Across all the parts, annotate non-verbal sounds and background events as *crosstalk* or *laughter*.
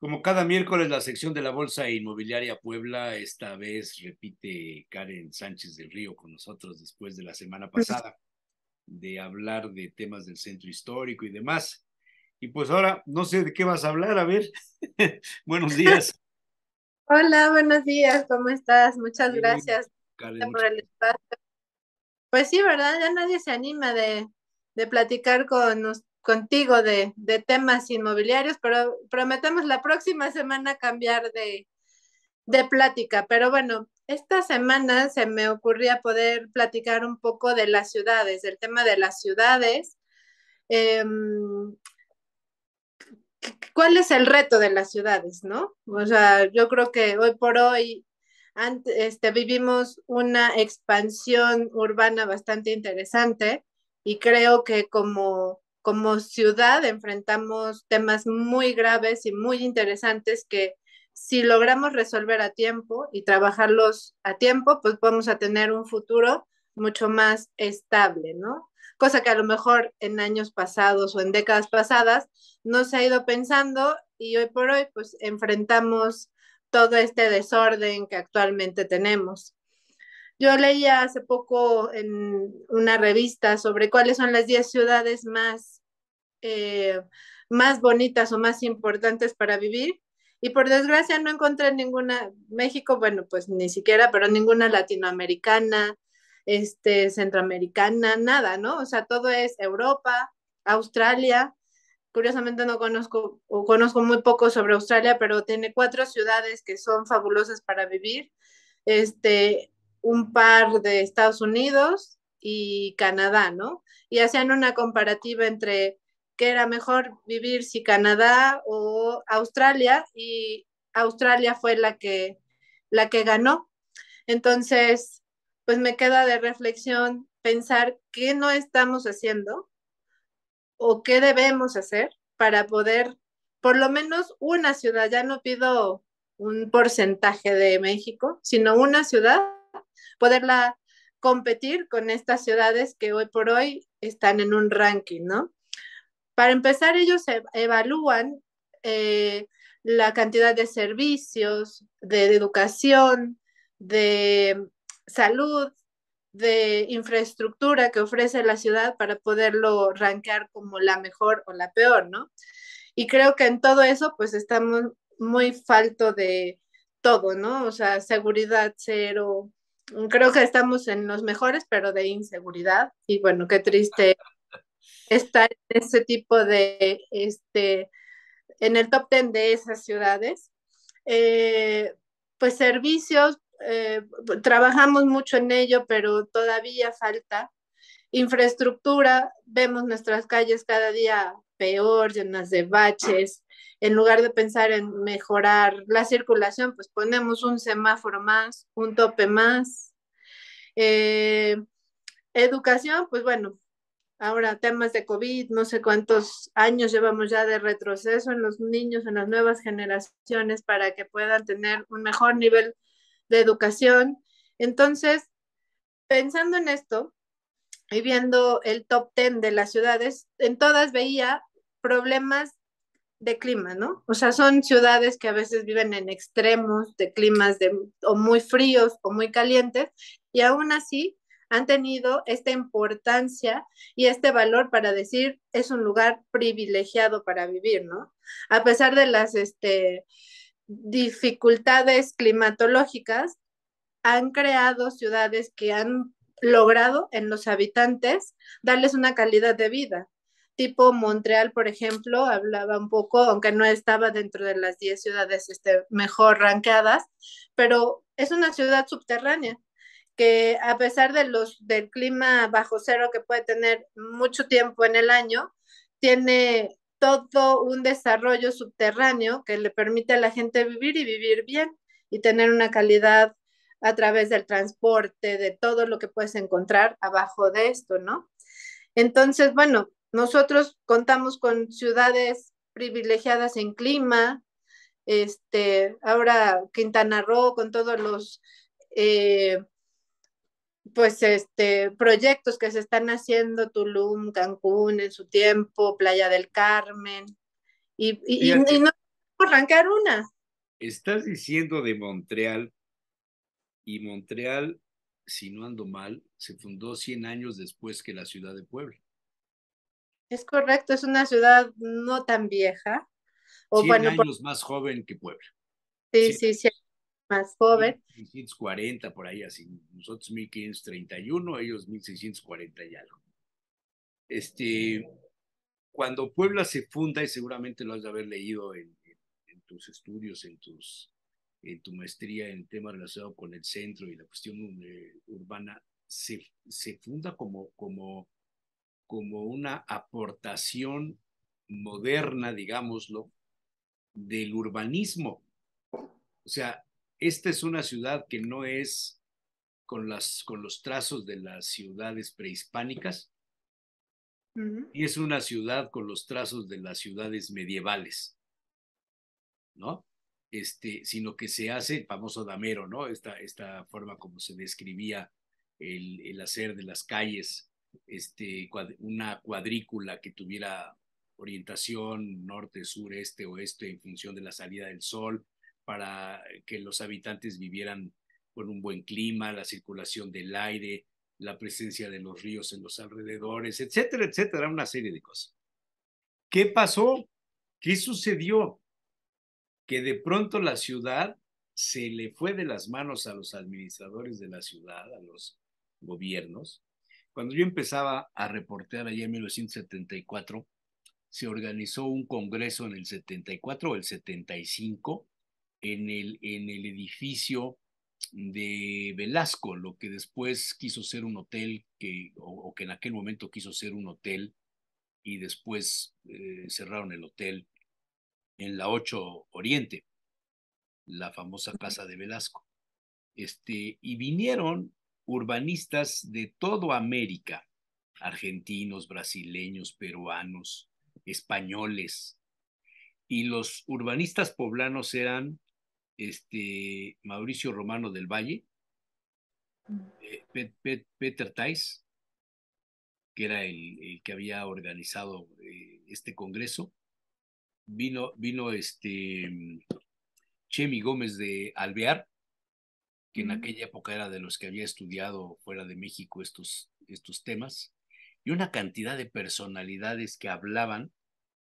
Como cada miércoles, la sección de la Bolsa Inmobiliaria Puebla, esta vez repite Karen Sánchez del Río con nosotros después de la semana pues pasada, de hablar de temas del centro histórico y demás. Y pues ahora, no sé de qué vas a hablar, a ver. *laughs* buenos días. *laughs* Hola, buenos días, ¿cómo estás? Muchas gracias por el espacio. Pues sí, ¿verdad? Ya nadie se anima de, platicar con, contigo de, temas inmobiliarios, pero prometemos la próxima semana cambiar de, plática. Pero bueno, esta semana se me ocurría poder platicar un poco de las ciudades, del tema de las ciudades. Em, ¿Cuál es el reto de las ciudades, no? O sea, yo creo que hoy por hoy este, vivimos una expansión urbana bastante interesante y creo que como como ciudad enfrentamos temas muy graves y muy interesantes que si logramos resolver a tiempo y trabajarlos a tiempo, pues vamos a tener un futuro mucho más estable, ¿no? Cosa que a lo mejor en años pasados o en décadas pasadas no se ha ido pensando y hoy por hoy pues enfrentamos todo este desorden que actualmente tenemos. Yo leía hace poco en una revista sobre cuáles son las 10 ciudades más, eh, más bonitas o más importantes para vivir y por desgracia no encontré ninguna, México, bueno, pues ni siquiera, pero ninguna latinoamericana, este, centroamericana, nada, ¿no? O sea, todo es Europa, Australia. Curiosamente no conozco o conozco muy poco sobre Australia, pero tiene cuatro ciudades que son fabulosas para vivir. Este, un par de Estados Unidos y Canadá, ¿no? Y hacían una comparativa entre qué era mejor vivir si Canadá o Australia y Australia fue la que, la que ganó. Entonces, pues me queda de reflexión pensar qué no estamos haciendo o qué debemos hacer para poder, por lo menos una ciudad, ya no pido un porcentaje de México, sino una ciudad poderla competir con estas ciudades que hoy por hoy están en un ranking, ¿no? Para empezar, ellos evalúan eh, la cantidad de servicios, de, educación, de salud, de infraestructura que ofrece la ciudad para poderlo rankear como la mejor o la peor, ¿no? Y creo que en todo eso, pues estamos muy falto de todo, ¿no? O sea, seguridad cero, creo que estamos en los mejores, pero de inseguridad. Y bueno, qué triste estar en ese tipo de, este, en el top ten de esas ciudades. Eh, pues servicios, eh, trabajamos mucho en ello, pero todavía falta. Infraestructura, vemos nuestras calles cada día peor, llenas de baches, en lugar de pensar en mejorar la circulación, pues ponemos un semáforo más, un tope más. Eh, educación, pues bueno, ahora temas de COVID, no sé cuántos años llevamos ya de retroceso en los niños, en las nuevas generaciones, para que puedan tener un mejor nivel de educación. Entonces, pensando en esto y viendo el top 10 de las ciudades, en todas veía problemas de clima, ¿no? O sea, son ciudades que a veces viven en extremos de climas de, o muy fríos o muy calientes y aún así han tenido esta importancia y este valor para decir es un lugar privilegiado para vivir, ¿no? A pesar de las este, dificultades climatológicas, han creado ciudades que han logrado en los habitantes darles una calidad de vida tipo Montreal, por ejemplo, hablaba un poco, aunque no estaba dentro de las 10 ciudades este, mejor ranqueadas, pero es una ciudad subterránea que a pesar de los, del clima bajo cero que puede tener mucho tiempo en el año, tiene todo un desarrollo subterráneo que le permite a la gente vivir y vivir bien y tener una calidad a través del transporte, de todo lo que puedes encontrar abajo de esto, ¿no? Entonces, bueno, nosotros contamos con ciudades privilegiadas en clima, este, ahora Quintana Roo con todos los eh, pues este, proyectos que se están haciendo, Tulum, Cancún en su tiempo, Playa del Carmen, y, no podemos arrancar una. Estás diciendo de Montreal, y Montreal, si no ando mal, se fundó 100 años después que la ciudad de Puebla. Es correcto, es una ciudad no tan vieja. O 100 años más joven que Puebla. Sí, sí, sí, más joven. 1640 por ahí, así. Nosotros 1531, ellos 1640 y algo. Este, cuando Puebla se funda, y seguramente lo has de haber leído en, tus estudios, en, tus, en tu maestría en temas relacionados con el centro y la cuestión eh, urbana, se, se funda como, como como una aportación moderna, digámoslo, del urbanismo. O sea, esta es una ciudad que no es con, las, con los trazos de las ciudades prehispánicas, y es una ciudad con los trazos de las ciudades medievales, ¿no? Este, sino que se hace el famoso damero, ¿no? Esta, esta forma como se describía el, el hacer de las calles este, una cuadrícula que tuviera orientación norte, sur, este, oeste en función de la salida del sol, para que los habitantes vivieran con un buen clima, la circulación del aire, la presencia de los ríos en los alrededores, etcétera, etcétera, una serie de cosas. ¿Qué pasó? ¿Qué sucedió? Que de pronto la ciudad se le fue de las manos a los administradores de la ciudad, a los gobiernos, cuando yo empezaba a reportear allá en 1974, se organizó un congreso en el 74 o el 75 en el, en el edificio de Velasco, lo que después quiso ser un hotel, que, o, que en aquel momento quiso ser un hotel, y después eh, cerraron el hotel en la 8 Oriente, la famosa casa de Velasco. Este, y vinieron urbanistas de todo América, argentinos, brasileños, peruanos, españoles, y los urbanistas poblanos eran este, Mauricio Romano del Valle, mm. eh, Peter Tais, que era el, que había organizado eh, este congreso, vino, vino este Chemi Gómez de Alvear, que en aquella época era de los que había estudiado fuera de México estos, estos temas, y una cantidad de personalidades que hablaban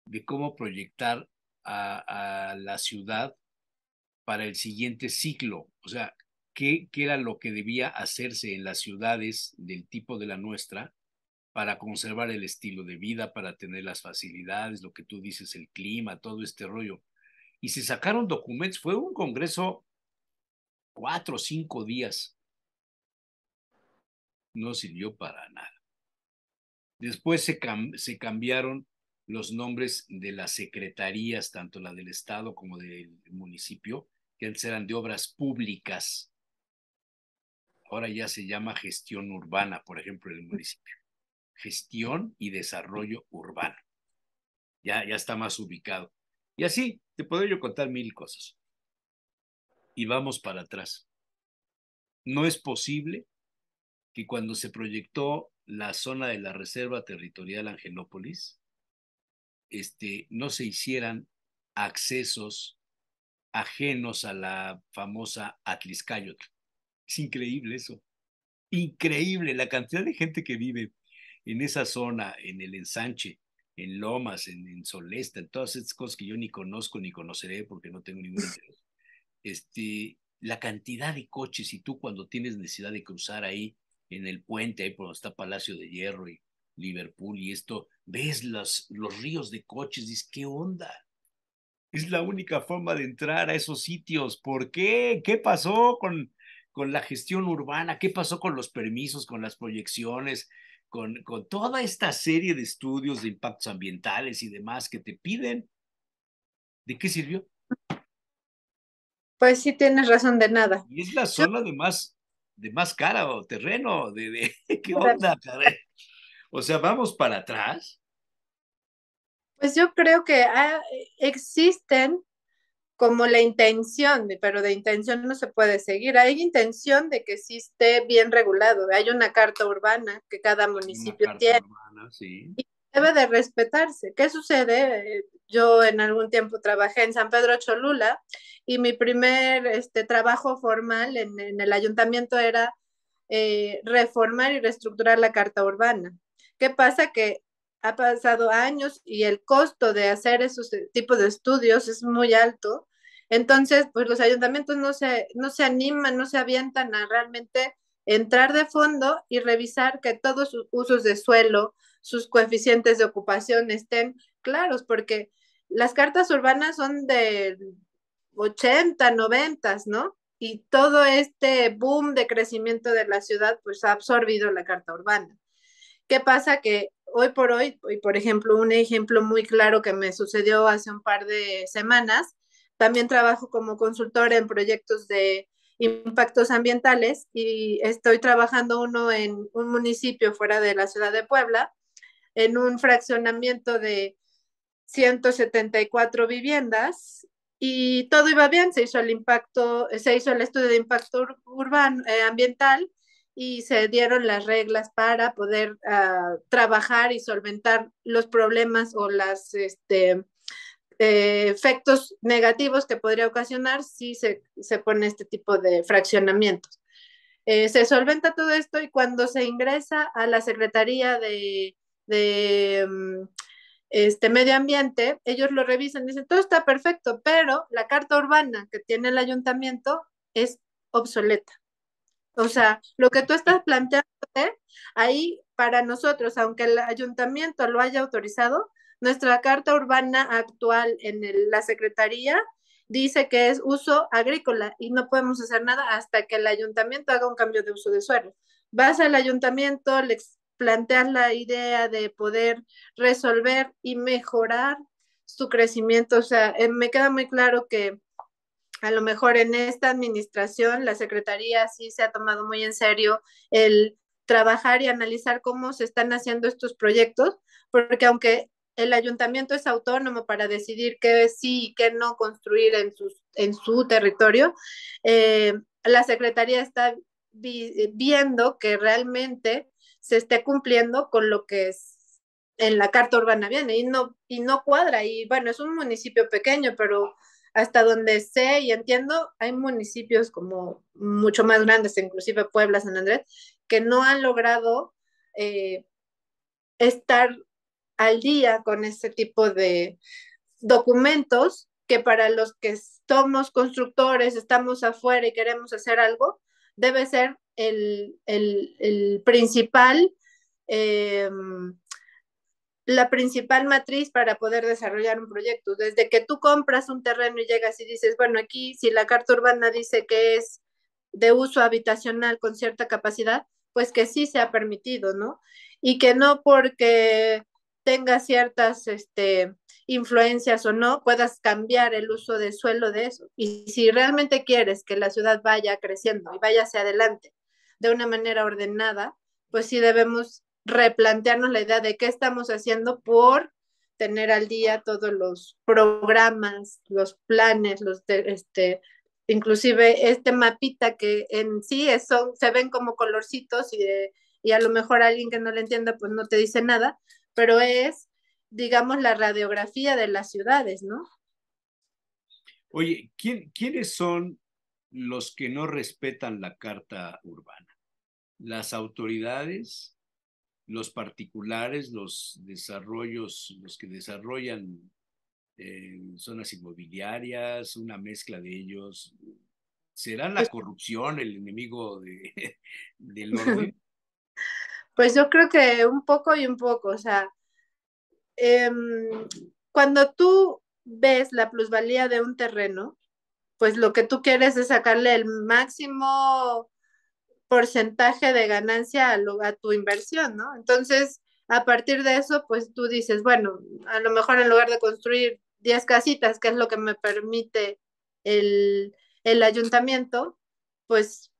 de cómo proyectar a, la ciudad para el siguiente ciclo, o sea, qué, qué era lo que debía hacerse en las ciudades del tipo de la nuestra para conservar el estilo de vida, para tener las facilidades, lo que tú dices, el clima, todo este rollo. Y se sacaron documentos, fue un congreso cuatro o cinco días. No sirvió para nada. Después se, cambiaron los nombres de las secretarías, tanto la del Estado como del municipio, que eran de obras públicas. Ahora ya se llama gestión urbana, por ejemplo, el municipio. Gestión y desarrollo urbano. Ya, ya está más ubicado. Y así, te puedo yo contar mil cosas y vamos para atrás. No es posible que cuando se proyectó la zona de la Reserva Territorial Angelópolis, este, no se hicieran accesos ajenos a la famosa Atliscayot. Es increíble eso. Increíble la cantidad de gente que vive en esa zona, en el ensanche, en Lomas, en, en Solesta, en todas esas cosas que yo ni conozco ni conoceré porque no tengo ningún *laughs* este, la cantidad de coches y tú cuando tienes necesidad de cruzar ahí en el puente, ahí por donde está Palacio de Hierro y Liverpool y esto, ves los, los ríos de coches, dices, ¿qué onda? Es la única forma de entrar a esos sitios. ¿Por qué? ¿Qué pasó con, con la gestión urbana? ¿Qué pasó con los permisos, con las proyecciones, con, con toda esta serie de estudios de impactos ambientales y demás que te piden? ¿De qué sirvió? Pues sí tienes razón de nada. Y es la zona de más, de más cara o terreno, de, *laughs* qué onda, O sea, vamos para atrás. Pues yo creo que ah, existen como la intención, pero de intención no se puede seguir. Hay intención de que sí esté bien regulado. Hay una carta urbana que cada municipio tiene. Urbana, sí. Debe de respetarse. ¿Qué sucede? Yo en algún tiempo trabajé en San Pedro Cholula y mi primer este, trabajo formal en, el ayuntamiento era eh, reformar y reestructurar la carta urbana. ¿Qué pasa? Que ha pasado años y el costo de hacer esos tipos de estudios es muy alto. Entonces, pues los ayuntamientos no se, no se animan, no se avientan a realmente entrar de fondo y revisar que todos sus usos de suelo, sus coeficientes de ocupación estén claros, porque las cartas urbanas son de 80, 90, ¿no? Y todo este boom de crecimiento de la ciudad, pues ha absorbido la carta urbana. ¿Qué pasa? Que hoy por hoy, y por ejemplo, un ejemplo muy claro que me sucedió hace un par de semanas, también trabajo como consultora en proyectos de impactos ambientales y estoy trabajando uno en un municipio fuera de la ciudad de Puebla en un fraccionamiento de 174 viviendas y todo iba bien, se hizo el impacto, eh, se hizo el estudio de impacto urbano, eh, ambiental y se dieron las reglas para poder ah, trabajar y solventar los problemas o los este, eh, efectos negativos que podría ocasionar si se, se pone este tipo de fraccionamientos. se solventa todo esto y cuando se ingresa a la Secretaría de de mm, este medio ambiente, ellos lo revisan y dicen, todo está perfecto, pero la carta urbana que tiene el ayuntamiento es obsoleta. O sea, lo que tú estás planteando ahí para nosotros, aunque el ayuntamiento lo haya autorizado, nuestra carta urbana actual en la Secretaría dice que es uso agrícola y no podemos hacer nada hasta que el ayuntamiento haga un cambio de uso de suelo. Vas al ayuntamiento, le, plantear la idea de poder resolver y mejorar su crecimiento. O sea, eh, me queda muy claro que a lo mejor en esta administración la Secretaría sí se ha tomado muy en serio el trabajar y analizar cómo se están haciendo estos proyectos, porque aunque el ayuntamiento es autónomo para decidir qué sí y qué no construir en, en su territorio, eh, la Secretaría está viendo que realmente se esté cumpliendo con lo que es en la carta urbana viene y no, y no cuadra. Y bueno, es un municipio pequeño, pero hasta donde sé y entiendo, hay municipios como mucho más grandes, inclusive Puebla, San Andrés, que no han logrado eh, estar al día con ese tipo de documentos que para los que somos constructores, estamos afuera y queremos hacer algo, debe ser el, principal, eh, la principal matriz para poder desarrollar un proyecto. Desde que tú compras un terreno y llegas y dices, bueno, aquí si la carta urbana dice que es de uso habitacional con cierta capacidad, pues que sí se ha permitido, ¿no? Y que no porque tenga ciertas este, influencias o no, puedas cambiar el uso de suelo de eso. Y si realmente quieres que la ciudad vaya creciendo y vaya hacia adelante de una manera ordenada, pues sí debemos replantearnos la idea de qué estamos haciendo por tener al día todos los programas, los planes, los este, inclusive este mapita que en sí son, se ven como colorcitos eh, y, a lo mejor alguien que no le entienda pues no te dice nada, pero es, digamos, la radiografía de las ciudades, ¿no? Oye, ¿quiénes son los que no respetan la carta urbana? ¿Las autoridades? ¿Los particulares? ¿Los desarrollos, los que desarrollan eh, zonas inmobiliarias? ¿Una mezcla de ellos? ¿Será la pues corrupción el enemigo de, *laughs* del *laughs* orden? Pues yo creo que un poco y un poco, o sea, em, cuando tú ves la plusvalía de un terreno, pues lo que tú quieres es sacarle el máximo porcentaje de ganancia a, tu inversión, ¿no? Entonces, a partir de eso, pues tú dices, bueno, a lo mejor en lugar de construir 10 casitas, que es lo que me permite el, el ayuntamiento, pues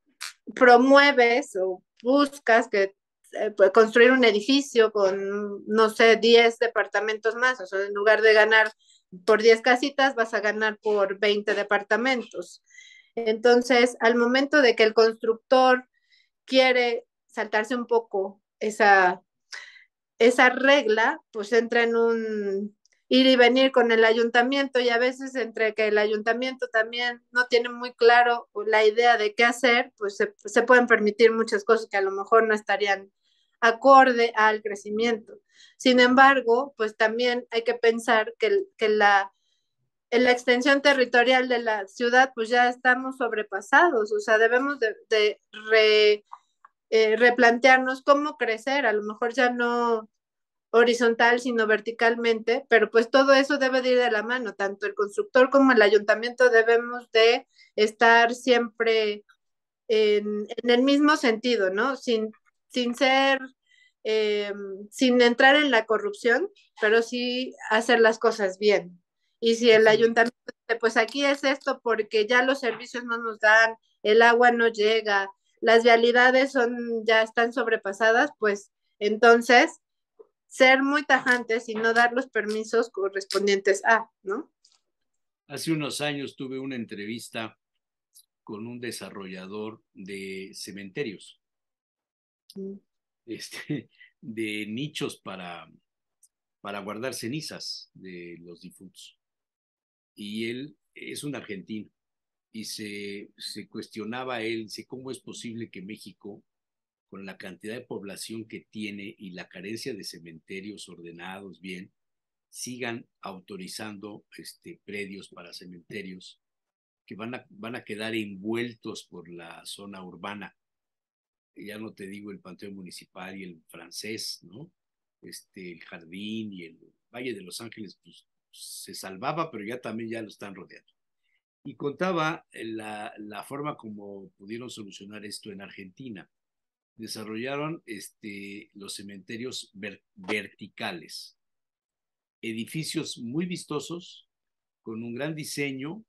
promueves o buscas que eh, pues, construir un edificio con, no sé, 10 departamentos más. O sea, en lugar de ganar por 10 casitas, vas a ganar por 20 departamentos. Entonces, al momento de que el constructor quiere saltarse un poco esa, esa regla, pues entra en un ir y venir con el ayuntamiento y a veces entre que el ayuntamiento también no tiene muy claro la idea de qué hacer, pues se, se pueden permitir muchas cosas que a lo mejor no estarían acorde al crecimiento. Sin embargo, pues también hay que pensar que, que la, la extensión territorial de la ciudad, pues ya estamos sobrepasados, o sea, debemos de, eh, replantearnos cómo crecer, a lo mejor ya no horizontal, sino verticalmente, pero pues todo eso debe ir de la mano, tanto el constructor como el ayuntamiento debemos de estar siempre en, en el mismo sentido, ¿no? Sin sin ser, eh, sin entrar en la corrupción, pero sí hacer las cosas bien. Y si el ayuntamiento, pues aquí es esto, porque ya los servicios no nos dan, el agua no llega, las vialidades son, ya están sobrepasadas, pues entonces ser muy tajantes y no dar los permisos correspondientes a, ¿no? Hace unos años tuve una entrevista con un desarrollador de cementerios este, *laughs* de nichos para, para guardar cenizas de los difuntos. Y él es un argentino y se, cuestionaba él, ¿cómo es posible que México, con la cantidad de población que tiene y la carencia de cementerios ordenados bien, sigan autorizando este, predios para cementerios que van a, van a quedar envueltos por la zona urbana? ya no te digo el Panteón Municipal y el francés, ¿no? Este, el jardín y el Valle de Los Ángeles, pues se salvaba, pero ya también ya lo están rodeando. Y contaba eh, la, forma como pudieron solucionar esto en Argentina. Desarrollaron este, los cementerios verticales, edificios muy vistosos, con un gran diseño,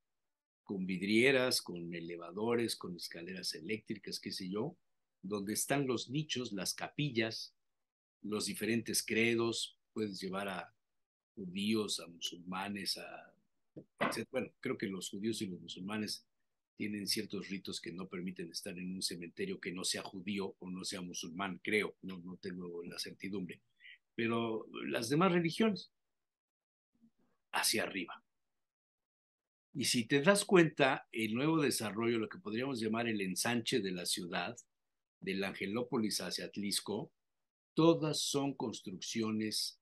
con vidrieras, con elevadores, con escaleras eléctricas, qué sé yo, donde están los nichos, las capillas, los diferentes credos, puedes llevar a judíos, a musulmanes, a... Bueno, creo que los judíos y los musulmanes tienen ciertos ritos que no permiten estar en un cementerio que no sea judío o no sea musulmán, creo, no, no tengo la certidumbre. Pero las demás religiones, hacia arriba. Y si te das cuenta, el nuevo desarrollo, lo que podríamos llamar el ensanche de la ciudad, del Angelópolis hacia Atlisco, todas son construcciones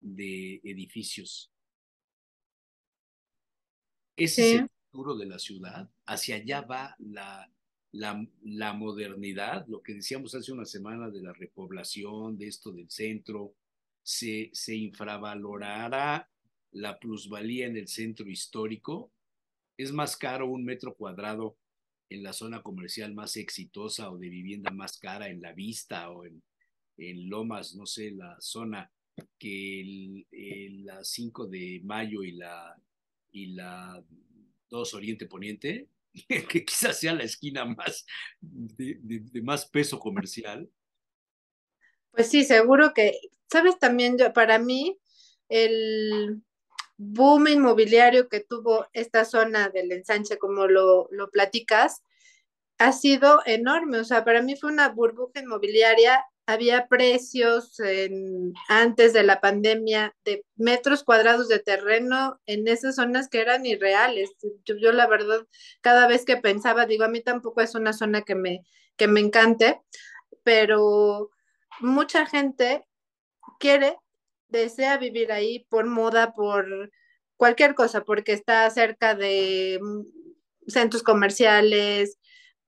de edificios. Ese es el futuro de la ciudad, hacia allá va la, la, la, modernidad, lo que decíamos hace una semana de la repoblación, de esto del centro, se, se infravalorará la plusvalía en el centro histórico. Es más caro un metro cuadrado en la zona comercial más exitosa o de vivienda más cara, en la vista o en, en Lomas, no sé, la zona que la 5 de mayo y la, y la 2 Oriente Poniente, *laughs* que quizás sea la esquina más de, de, más peso comercial. Pues sí, seguro que, sabes también, yo, para mí, el, boom inmobiliario que tuvo esta zona del ensanche, como lo, lo platicas, ha sido enorme. O sea, para mí fue una burbuja inmobiliaria. Había precios antes de la pandemia de metros cuadrados de terreno en esas zonas que eran irreales. Yo, la verdad, cada vez que pensaba, digo, a mí tampoco es una zona que me, que me encante, pero mucha gente quiere desea vivir ahí por moda, por cualquier cosa, porque está cerca de mm, centros comerciales,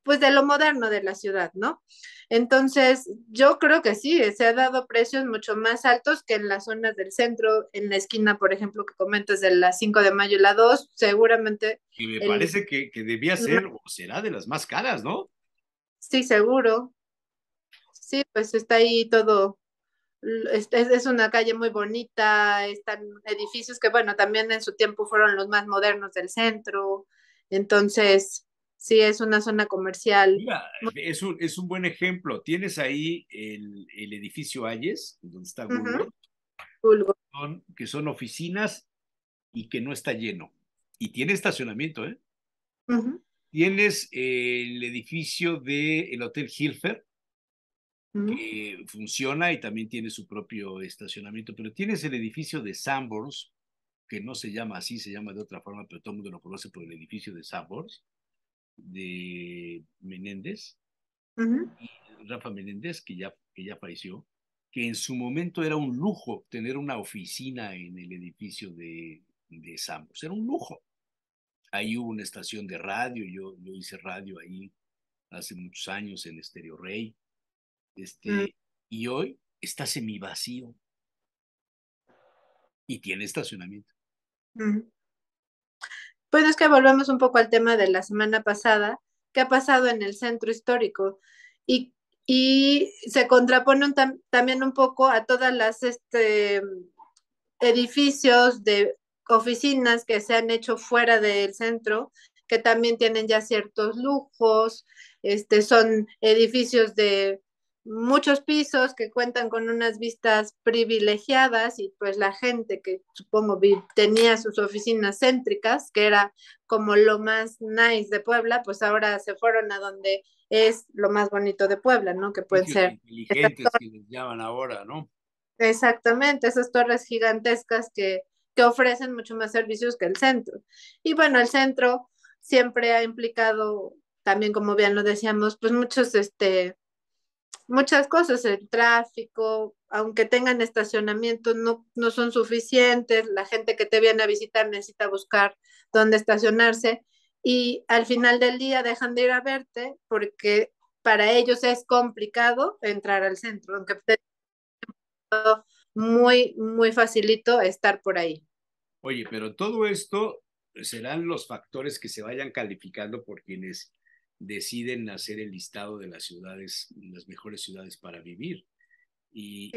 pues de lo moderno de la ciudad, ¿no? Entonces, yo creo que sí, se ha dado precios mucho más altos que en las zonas del centro, en la esquina, por ejemplo, que comentas de la 5 de mayo y la 2, seguramente. Y me parece que, que debía ser o será de las más caras, ¿no? Sí, seguro. Sí, pues está ahí todo es, una calle muy bonita, están edificios que, bueno, también en su tiempo fueron los más modernos del centro. Entonces, sí, es una zona comercial. es, un, buen ejemplo. Tienes ahí el, edificio Ayes, donde está Google, que, son, oficinas y que no está lleno. Y tiene estacionamiento, ¿eh? Tienes el edificio del el Hotel Hilfer, que funciona y también tiene su propio estacionamiento, pero tienes el edificio de Sambors que no se llama así, se llama de otra forma, pero todo el mundo lo conoce por el edificio de Sanborns, de Menéndez, Rafa Menéndez, que ya, que ya que en su momento era un lujo tener una oficina en el edificio de, de era un lujo. Ahí hubo una estación de radio, yo, yo hice radio ahí hace muchos años en Estéreo Rey, este, mm. Y hoy está semivacío y tiene estacionamiento. Pues Bueno, es que volvemos un poco al tema de la semana pasada, que ha pasado en el centro histórico y, se contraponen también un poco a todas las este, edificios de oficinas que se han hecho fuera del centro, que también tienen ya ciertos lujos, este, son edificios de muchos pisos que cuentan con unas vistas privilegiadas y pues la gente que supongo tenía sus oficinas céntricas, que era como lo más nice de Puebla, pues ahora se fueron a donde es lo más bonito de Puebla, ¿no? Que pueden ser... Inteligentes que les llaman ahora, ¿no? Exactamente, esas torres gigantescas que, que ofrecen mucho más servicios que el centro. Y bueno, el centro siempre ha implicado, también como bien lo decíamos, pues muchos, este, muchas cosas, el tráfico, aunque tengan estacionamiento, no, no son suficientes, la gente que te viene a visitar necesita buscar dónde estacionarse y al final del día dejan de ir a verte porque para ellos es complicado entrar al centro, aunque te muy, muy facilito estar por ahí. Oye, pero todo esto serán los factores que se vayan calificando por quienes deciden hacer el listado de las ciudades, las mejores ciudades para vivir. Y,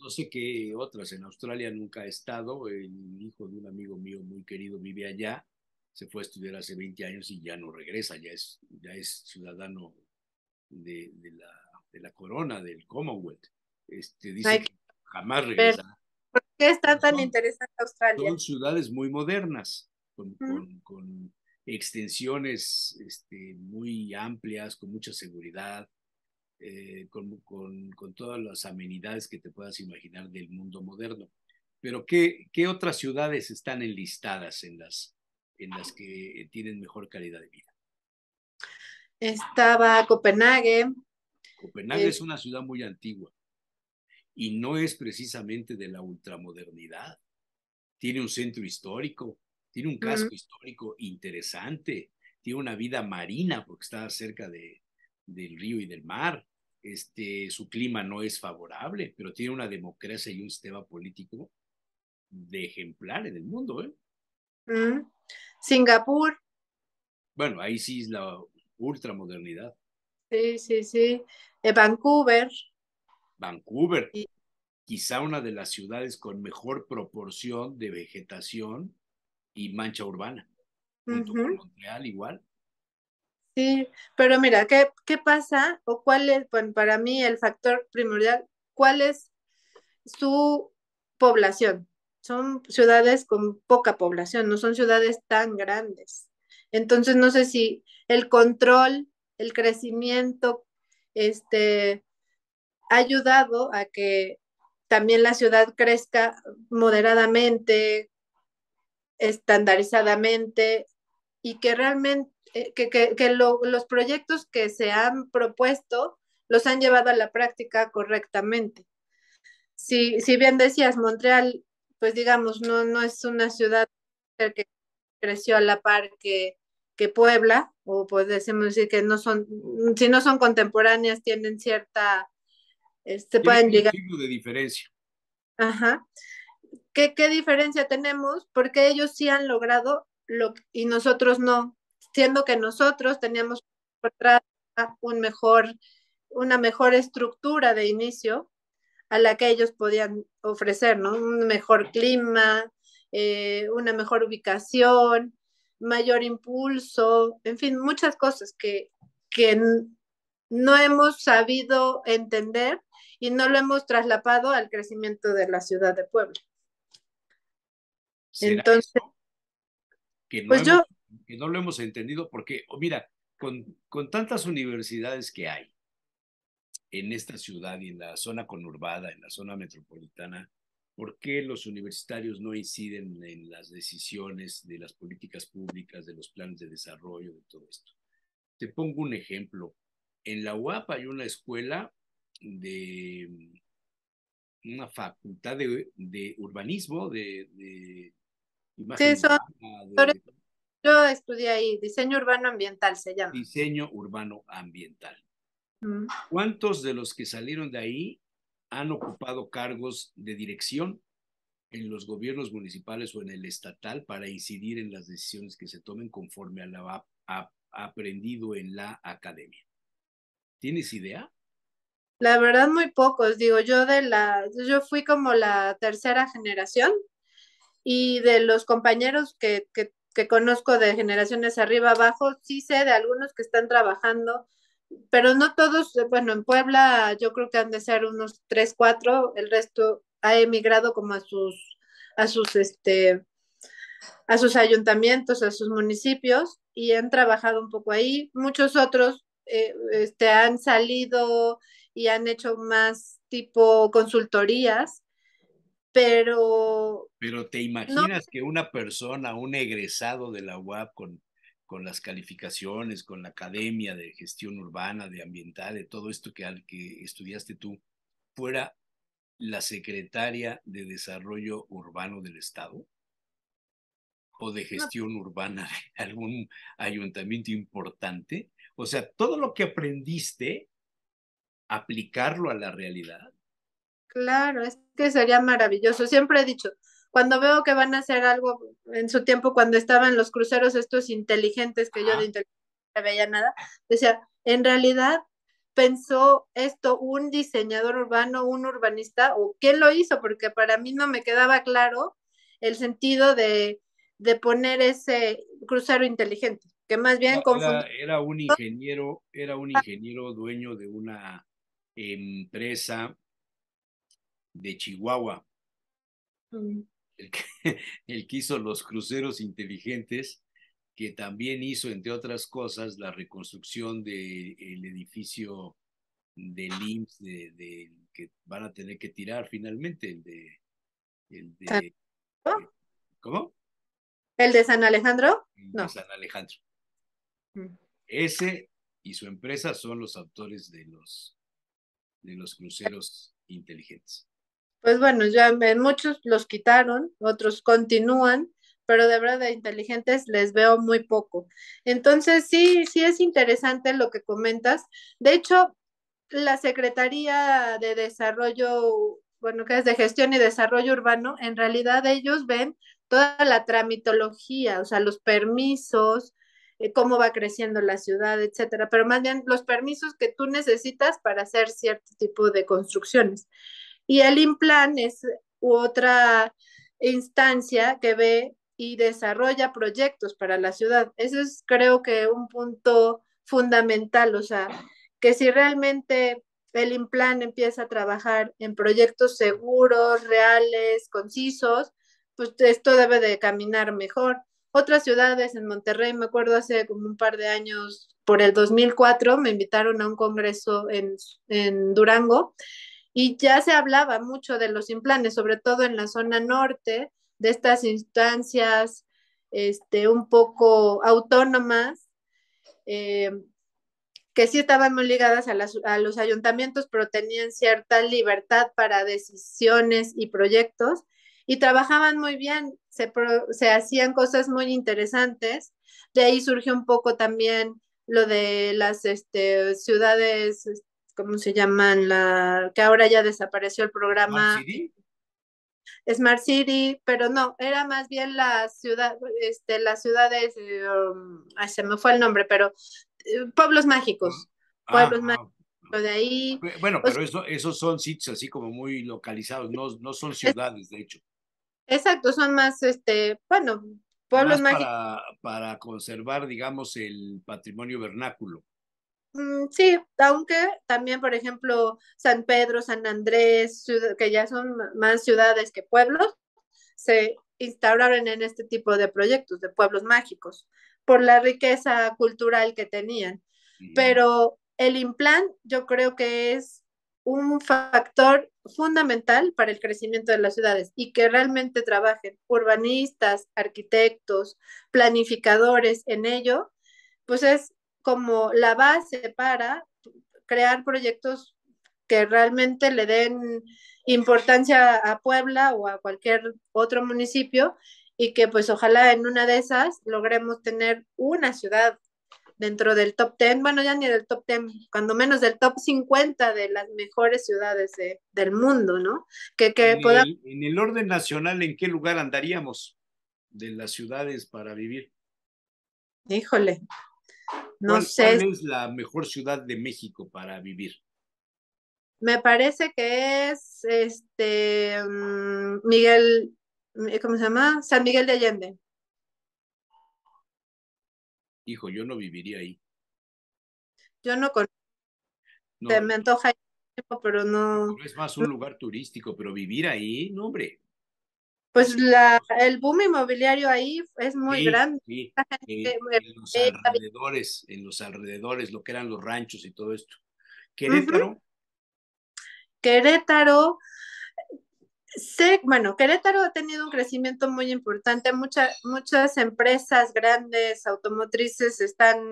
no, sé qué otras. En Australia nunca he estado. El hijo de un amigo mío muy querido vive allá. Se fue a estudiar hace 20 años y ya no regresa. Ya es, ya es ciudadano de, la, corona, del Commonwealth. Este, dice que jamás regresa. ¿Por qué está tan interesante Australia? Son ciudades muy modernas, con extensiones este, muy amplias, con mucha seguridad, eh, con, todas las amenidades que te puedas imaginar del mundo moderno. Pero ¿qué, qué otras ciudades están enlistadas en las, en las que tienen mejor calidad de vida? Estaba Copenhague. Copenhague es eh, una ciudad muy antigua y no es precisamente de la ultramodernidad. Tiene un centro histórico, tiene un casco histórico interesante, tiene una vida marina porque está cerca de, del río y del mar. Este, su clima no es favorable, pero tiene una democracia y un sistema político de ejemplar en el mundo. ¿eh? Mm. Singapur. Bueno, ahí sí es la ultramodernidad. Sí, sí, sí. Eh, Vancouver. Vancouver, quizá una de las ciudades con mejor proporción de vegetación y Mancha Urbana. Junto igual. Sí, pero mira, ¿qué, ¿qué, pasa? ¿O cuál es, bueno, para mí, el factor primordial? ¿Cuál es su población? Son ciudades con poca población, no son ciudades tan grandes. Entonces, no sé si el control, el crecimiento, este, ha ayudado a que también la ciudad crezca moderadamente, estandarizadamente y que realmente, eh, que, que, los proyectos que se han propuesto los han llevado a la práctica correctamente. Si, si bien decías, Montreal, pues digamos, no, no es una ciudad que creció a la par que, que Puebla, o podemos decir que no son, si no son contemporáneas, tienen cierta, este, pueden llegar. de diferencia. Ajá. ¿qué, diferencia tenemos? Porque ellos sí han logrado lo, y nosotros no, siendo que nosotros teníamos un mejor, una mejor estructura de inicio a la que ellos podían ofrecer, ¿no? Un mejor clima, eh, una mejor ubicación, mayor impulso, en fin, muchas cosas que, que no hemos sabido entender y no lo hemos traslapado al crecimiento de la ciudad de Puebla. Entonces, que no, pues que no lo hemos entendido porque, oh, mira, con, con tantas universidades que hay en esta ciudad y en la zona conurbada, en la zona metropolitana, ¿por qué los universitarios no inciden en las decisiones de las políticas públicas, de los planes de desarrollo, de todo esto? Te pongo un ejemplo. En la UAP hay una escuela de mm, una facultad de, de urbanismo, de, yo estudié ahí, diseño urbano ambiental se llama. Diseño urbano ambiental. ¿Cuántos de los que salieron de ahí han ocupado cargos de dirección en los gobiernos municipales o en el estatal para incidir en las decisiones que se tomen conforme a lo aprendido en la academia? ¿Tienes idea? La verdad, muy pocos. Digo, yo de la, yo fui como la tercera generación y de los compañeros que, conozco de generaciones arriba abajo, sí sé de algunos que están trabajando, pero no todos, bueno, en Puebla yo creo que han de ser unos tres, cuatro, el resto ha emigrado como a sus, a sus, este, a sus ayuntamientos, a sus municipios y han trabajado un poco ahí. Muchos otros eh, este, han salido y han hecho más tipo consultorías pero... Pero te imaginas que una persona, un egresado de la UAP con, las calificaciones, con la academia de gestión urbana, de ambiental, de todo esto que, al que estudiaste tú, fuera la secretaria de desarrollo urbano del Estado o de gestión urbana de algún ayuntamiento importante. O sea, todo lo que aprendiste, aplicarlo a la realidad Claro, es que sería maravilloso. Siempre he dicho, cuando veo que van a hacer algo en su tiempo, cuando estaban los cruceros estos inteligentes, que yo de inteligente no veía nada, decía, en realidad pensó esto un diseñador urbano, un urbanista, o quién lo hizo, porque para mí no me quedaba claro el sentido de, poner ese crucero inteligente, que más bien era, un ingeniero, era un ingeniero dueño de una empresa de Chihuahua, mm. *laughs* el, que, hizo los cruceros inteligentes, que también hizo, entre otras cosas, la reconstrucción del edificio del IMSS de, que van a tener que tirar finalmente, el de... El de ¿Cómo? ¿El de San Alejandro? no. San mm. Ese y su empresa son los autores de los, de los cruceros inteligentes pues bueno, ya en muchos los quitaron, otros continúan, pero de verdad de inteligentes les veo muy poco. Entonces, sí, sí es interesante lo que comentas. De hecho, la Secretaría de Desarrollo, bueno, que es de Gestión y Desarrollo Urbano, en realidad ellos ven toda la tramitología, o sea, los permisos, eh, cómo va creciendo la ciudad, etcétera, pero más bien los permisos que tú necesitas para hacer cierto tipo de construcciones. Y el IMPLAN es otra instancia que ve y desarrolla proyectos para la ciudad. Eso es creo que un punto fundamental, o sea, que si realmente el IMPLAN empieza a trabajar en proyectos seguros, reales, concisos, pues esto debe de caminar mejor. Otras ciudades en Monterrey, me acuerdo hace como un par de años, por el 2004, me invitaron a un congreso en Durango y ya se hablaba mucho de los implantes, sobre todo en la zona norte, de estas instancias este, un poco autónomas, eh, que sí estaban muy ligadas a, los ayuntamientos, pero tenían cierta libertad para decisiones y proyectos, y trabajaban muy bien, se, hacían cosas muy interesantes. De ahí surgió un poco también lo de las este, ciudades ¿cómo se llaman? La, que ahora ya desapareció el programa. Smart City. Smart City, pero no, era más bien la ciudad, este, las ciudades, um, se me fue el nombre, pero eh, pueblos mágicos, ah, pueblos ah, mágicos. De ahí, bueno, pues pero eso, esos son sitios así como muy localizados, no, no son ciudades, de hecho. Exacto, son más, este, bueno, pueblos mágicos. para conservar, digamos, el patrimonio vernáculo. Mm, sí, aunque también, por ejemplo, San Pedro, San Andrés, que ya son más ciudades que pueblos, se instauraron en este tipo de proyectos de pueblos mágicos por la riqueza cultural que tenían. Pero el implant yo creo que es un factor fundamental para el crecimiento de las ciudades y que realmente trabajen urbanistas, arquitectos, planificadores en ello, pues es como la base para crear proyectos que realmente le den importancia a Puebla o a cualquier otro municipio y que pues ojalá en una de esas logremos tener una ciudad dentro del top 10, bueno ya ni del top 10, cuando menos del top 50 de las mejores ciudades del mundo, ¿no? Que, que en el orden nacional, ¿en qué lugar andaríamos de las ciudades para vivir? Híjole, no sé. ¿Cuál es la mejor ciudad de México para vivir? Me parece que es este mm, Miguel, mm, ¿cómo se llama? San Miguel de Allende. Hijo, yo no viviría ahí. Yo no conozco. me antoja, pero no. Es más un lugar turístico, pero vivir ahí, no, hombre pues la, el boom inmobiliario ahí es muy grande. en, los alrededores, en los alrededores, lo que eran los ranchos y todo esto. Querétaro. Querétaro. bueno, Querétaro ha tenido un crecimiento muy importante. Muchas, muchas empresas grandes, automotrices, están,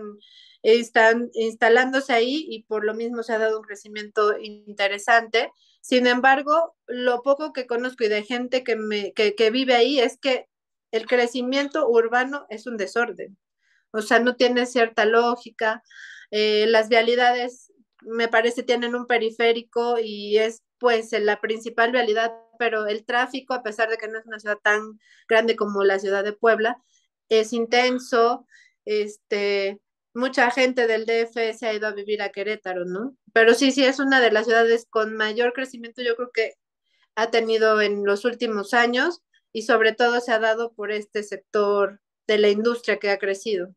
están instalándose ahí y por lo mismo se ha dado un crecimiento interesante sin embargo, lo poco que conozco y de gente que, me, que, vive ahí es que el crecimiento urbano es un desorden. O sea, no tiene cierta lógica. Eh, las vialidades, me parece, tienen un periférico y es pues eh, la principal vialidad, pero el tráfico, a pesar de que no es una ciudad tan grande como la ciudad de Puebla, es intenso. Este, mucha gente del DF se ha ido a vivir a Querétaro, ¿no? Pero sí, sí, es una de las ciudades con mayor crecimiento, yo creo que ha tenido en los últimos años y sobre todo se ha dado por este sector de la industria que ha crecido.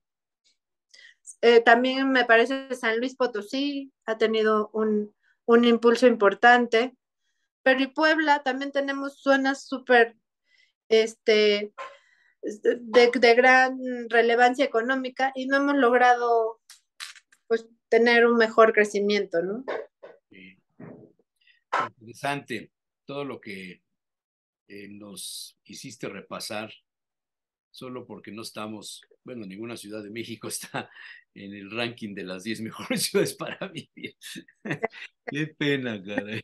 Eh, también me parece que San Luis Potosí ha tenido un, un impulso importante, pero y Puebla también tenemos zonas súper este, de, gran relevancia económica y no hemos logrado pues, tener un mejor crecimiento, ¿no? Interesante todo lo que eh, nos hiciste repasar, solo porque no estamos, bueno, ninguna ciudad de México *laughs* está en el ranking de las 10 mejores *laughs* ciudades para vivir. *laughs* Qué pena, caray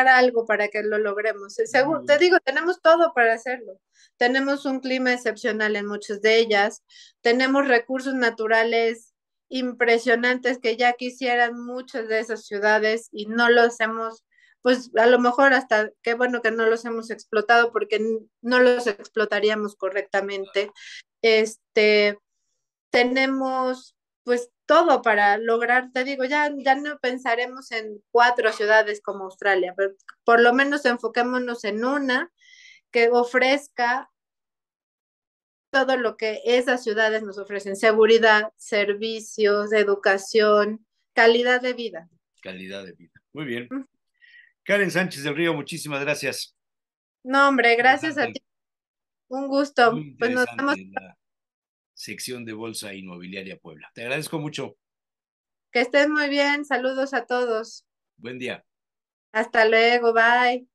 algo para que lo logremos. Eh, Seguro, te digo, tenemos todo para hacerlo. Tenemos un clima excepcional en muchas de ellas, tenemos recursos naturales impresionantes que ya quisieran muchas de esas ciudades y no los hemos, pues a lo mejor hasta qué bueno que no los hemos explotado porque no los explotaríamos correctamente. Este, tenemos pues todo para lograr, te digo, ya, ya no pensaremos en cuatro ciudades como Australia, pero por lo menos enfoquémonos en una que ofrezca todo lo que esas ciudades nos ofrecen, seguridad, servicios, educación, calidad de vida. Calidad de vida. Muy bien. Karen Sánchez del Río, muchísimas gracias. No, hombre, gracias a ti. Un gusto. Pues nos sección de Bolsa Inmobiliaria Puebla. Te agradezco mucho. Que estés muy bien. Saludos a todos. Buen día. Hasta luego. Bye.